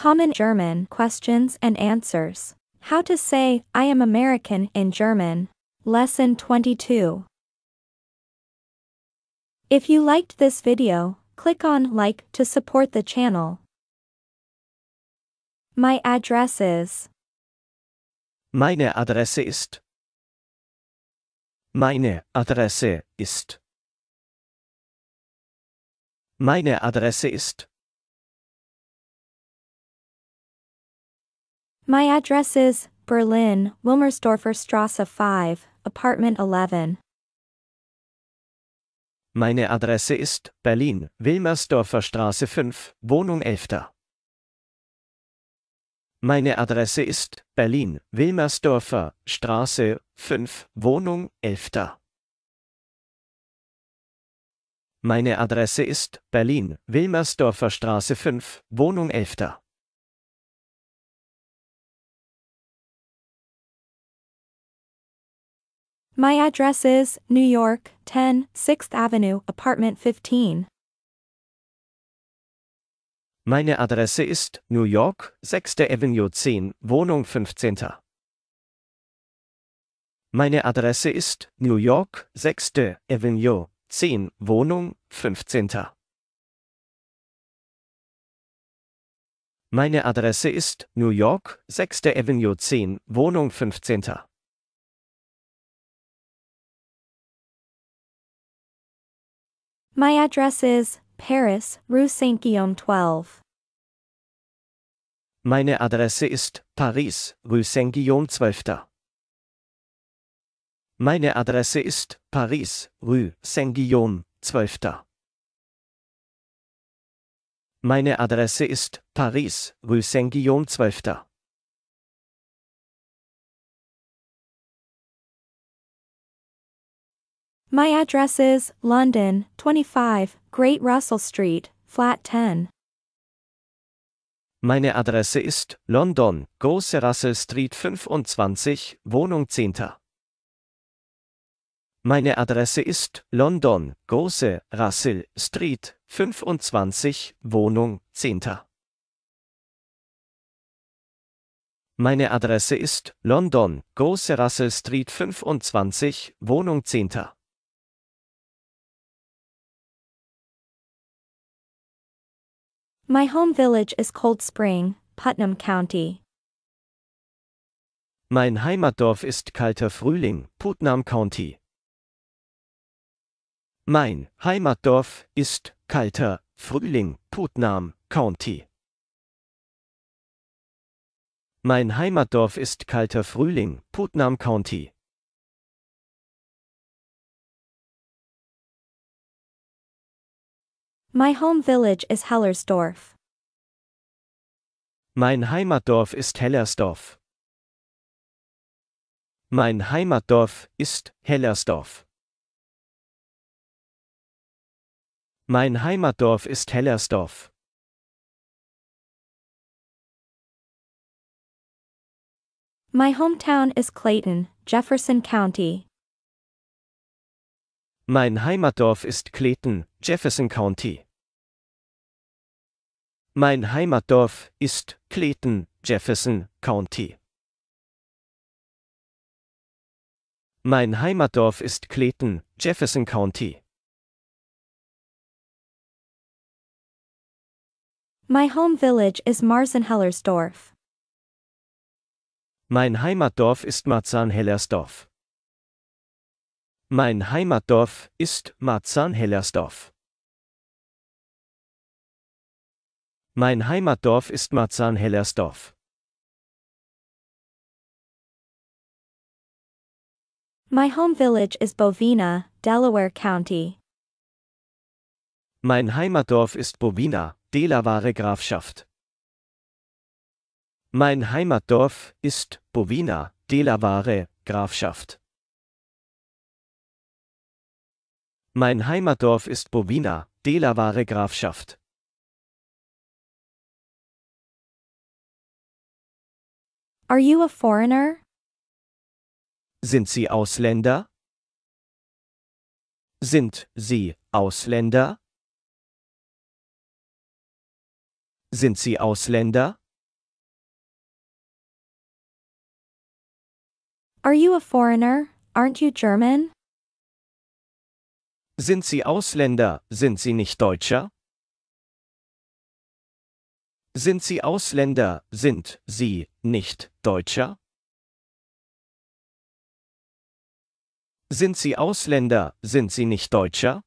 Common German questions and answers. How to say, I am American in German. Lesson 22. If you liked this video, click on like to support the channel. My address is. Meine Adresse ist. Meine Adresse ist. Meine Adresse ist. My address is Berlin, Wilmersdorfer Straße 5, Apartment 11. Meine Adresse ist Berlin, Wilmersdorfer Straße 5, Wohnung 11. Meine Adresse ist Berlin, Wilmersdorfer Straße 5, Wohnung 11. Meine Adresse ist Berlin, Wilmersdorfer Straße 5, Wohnung 11. My address is New York, 10, 6th Avenue, Apartment 15. Meine Adresse ist New York, 6. Avenue 10, Wohnung 15. Meine Adresse ist New York, 6. Avenue 10, Wohnung 15. Meine Adresse ist New York, 6. Avenue 10, Wohnung 15. My address is Paris, Rue Saint Guillaume 12. Meine Adresse ist Paris, Rue Saint Guillaume 12. Meine Adresse ist Paris, Rue Saint Guillaume 12. Meine Adresse ist Paris, Rue Saint Guillaume 12. My address is London, 25, Great Russell Street, Flat 10. Meine Adresse ist London, Große Russell Street 25, Wohnung 10. Meine Adresse ist London, Große Russell Street 25, Wohnung 10. Meine Adresse ist London, Große Russell Street 25, Wohnung 10. My home village is Cold Spring, Putnam County. Mein Heimatdorf ist Kalter Frühling, Putnam County. Mein Heimatdorf ist Kalter Frühling, Putnam County. Mein Heimatdorf ist Kalter Frühling, Putnam County. My home village is Hellersdorf. Mein Heimatdorf ist Hellersdorf. Mein Heimatdorf ist Hellersdorf. Mein Heimatdorf ist Hellersdorf. My hometown is Clayton, Jefferson County. Mein Heimatdorf ist Clayton, Jefferson County. Mein Heimatdorf ist Clayton, Jefferson County. Mein Heimatdorf ist Clayton, Jefferson County. My home village is Marzahn-Hellersdorf. Mein Heimatdorf ist Marzenhellersdorf. Mein Heimatdorf ist Marzahn-Hellersdorf. Mein Heimatdorf ist Marzahn-Hellersdorf. My home village is Bovina, Delaware County. Mein Heimatdorf ist Bovina, Delaware Grafschaft. Mein Heimatdorf ist Bovina, Delaware Grafschaft. Mein Heimatdorf ist Bovina, Delaware Grafschaft. Are you a foreigner? Sind Sie Ausländer? Sind Sie Ausländer? Sind Sie Ausländer? Are you a foreigner? Aren't you German? Sind Sie Ausländer, sind Sie nicht Deutscher? Sind Sie Ausländer, sind Sie nicht Deutscher? Sind Sie Ausländer, sind Sie nicht Deutscher?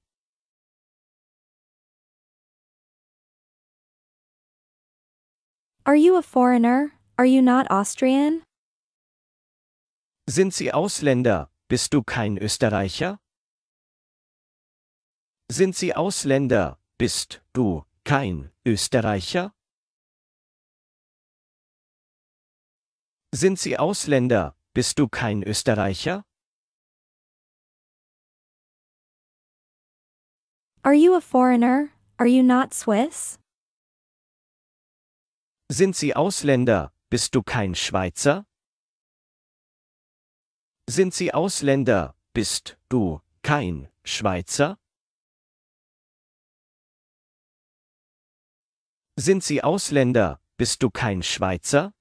Are you a foreigner? Are you not Austrian? Sind Sie Ausländer? Bist du kein Österreicher? Sind sie Ausländer, bist du kein Österreicher? Sind sie Ausländer, bist du kein Österreicher? Are you a foreigner? Are you not Swiss? Sind sie Ausländer, bist du kein Schweizer? Sind sie Ausländer, bist du kein Schweizer? Sind sie Ausländer, bist du kein Schweizer?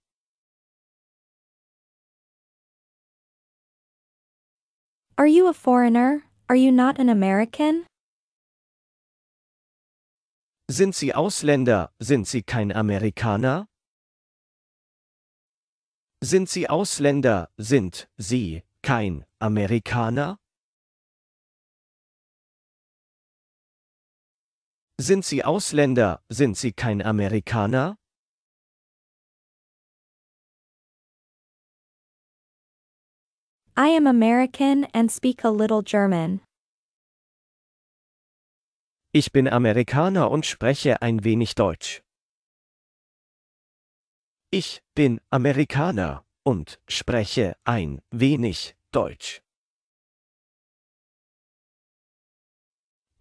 Are you a foreigner? Are you not an American? Sind Sie Ausländer? Sind Sie kein Amerikaner? Sind Sie Ausländer? Sind Sie kein Amerikaner? Sind Sie Ausländer, sind Sie kein Amerikaner? I am American and speak a little German. Ich bin Amerikaner und spreche ein wenig Deutsch. Ich bin Amerikaner und spreche ein wenig Deutsch.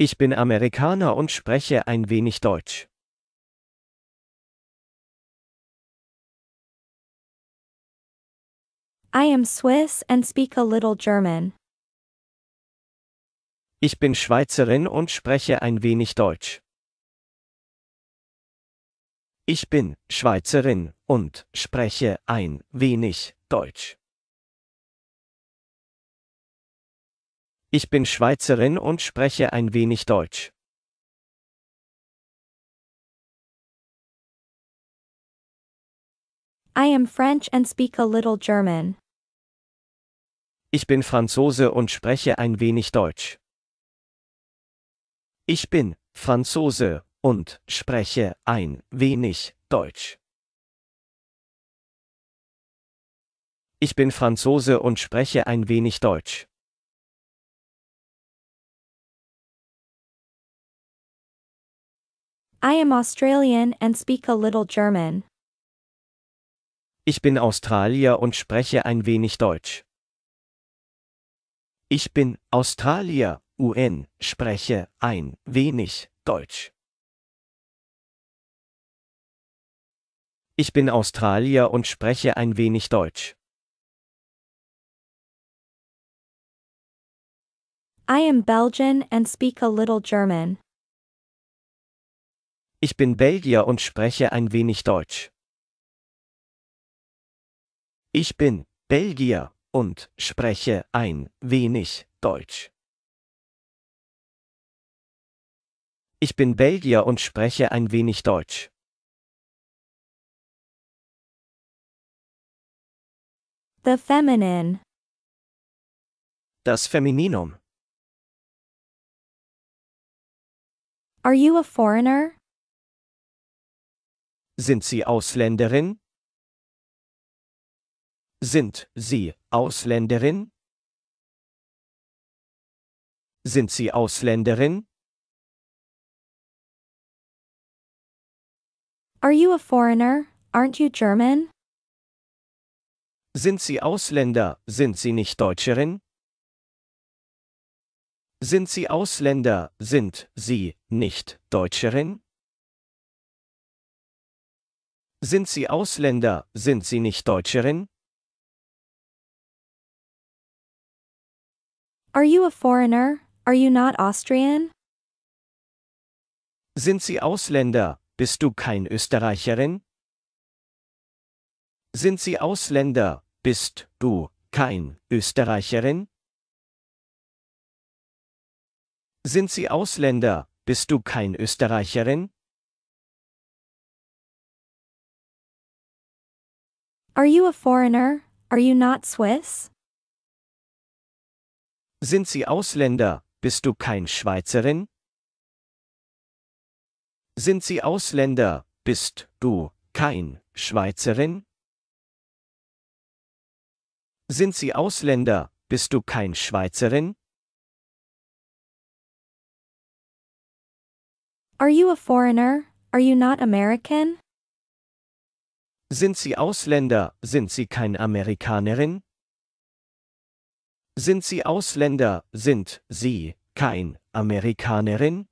Ich bin Amerikaner und spreche ein wenig Deutsch. I am Swiss and speak a little German. Ich bin Schweizerin und spreche ein wenig Deutsch. Ich bin Schweizerin und spreche ein wenig Deutsch. Ich bin Schweizerin und spreche ein wenig Deutsch. I am French and speak a little German. Ich bin Franzose und spreche ein wenig Deutsch. Ich bin Franzose und spreche ein wenig Deutsch. Ich bin Franzose und spreche ein wenig Deutsch. I am Australian and speak a little German. Ich bin Australier und spreche ein wenig Deutsch. Ich bin Australier, UN, spreche ein wenig Deutsch. Ich bin Australier und spreche ein wenig Deutsch. I am Belgian and speak a little German. Ich bin Belgier und spreche ein wenig Deutsch. Ich bin Belgier und spreche ein wenig Deutsch. Ich bin Belgier und spreche ein wenig Deutsch. The feminine. Das Femininum. Are you a foreigner? Sind Sie Ausländerin? Sind Sie Ausländerin? Sind Sie Ausländerin? Are you a foreigner? Aren't you German? Sind Sie Ausländer? Sind Sie nicht Deutscherin? Sind Sie Ausländer? Sind Sie nicht Deutscherin? Sind Sie Ausländer, sind Sie nicht Deutscherin? Are you a foreigner? Are you not Austrian? Sind Sie Ausländer? Bist du kein Österreicherin? Sind Sie Ausländer? Bist du kein Österreicherin? Sind Sie Ausländer? Bist du kein Österreicherin? Are you a foreigner? Are you not Swiss? Sind Sie Ausländer? Bist du kein Schweizerin? Sind Sie Ausländer? Bist du kein Schweizerin? Sind Sie Ausländer? Bist du kein Schweizerin? Are you a foreigner? Are you not American? Sind Sie Ausländer, sind Sie kein Amerikanerin? Sind Sie Ausländer, sind Sie kein Amerikanerin?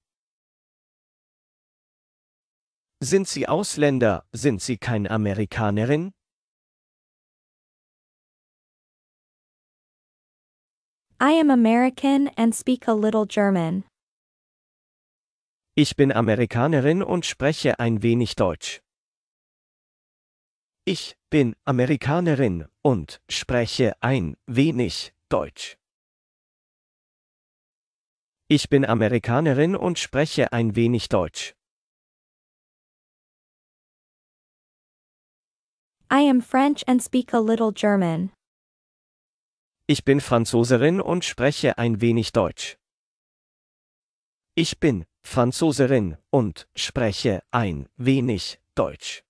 Sind Sie Ausländer, sind Sie kein Amerikanerin? I am American and speak a little German. Ich bin Amerikanerin und spreche ein wenig Deutsch. Ich bin Amerikanerin und spreche ein wenig Deutsch. Ich bin Amerikanerin und spreche ein wenig Deutsch. I am French and speak a little German. Ich bin Französerin und spreche ein wenig Deutsch. Ich bin Französerin und spreche ein wenig Deutsch.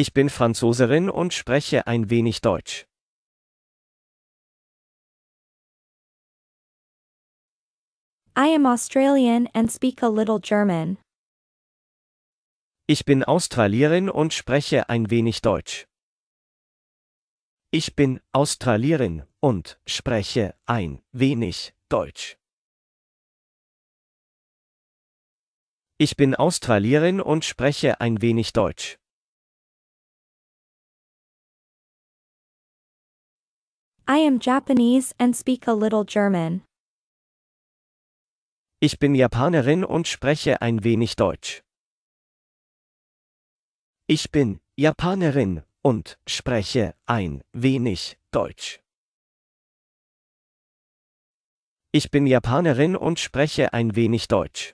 Ich bin Franzoserin und spreche ein wenig Deutsch. I am Australian and speak a little German. Ich bin Australierin und spreche ein wenig Deutsch. Ich bin Australierin und spreche ein wenig Deutsch. Ich bin Australierin und spreche ein wenig Deutsch. I am Japanese and speak a little German. Ich bin Japanerin und spreche ein wenig Deutsch. Ich bin Japanerin und spreche ein wenig Deutsch. Ich bin Japanerin und spreche ein wenig Deutsch.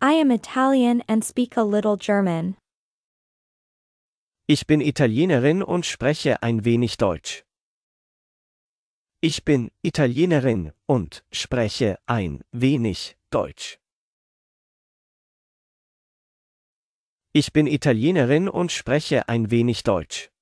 I am Italian and speak a little German. Ich bin Italienerin und spreche ein wenig Deutsch. Ich bin Italienerin und spreche ein wenig Deutsch. Ich bin Italienerin und spreche ein wenig Deutsch.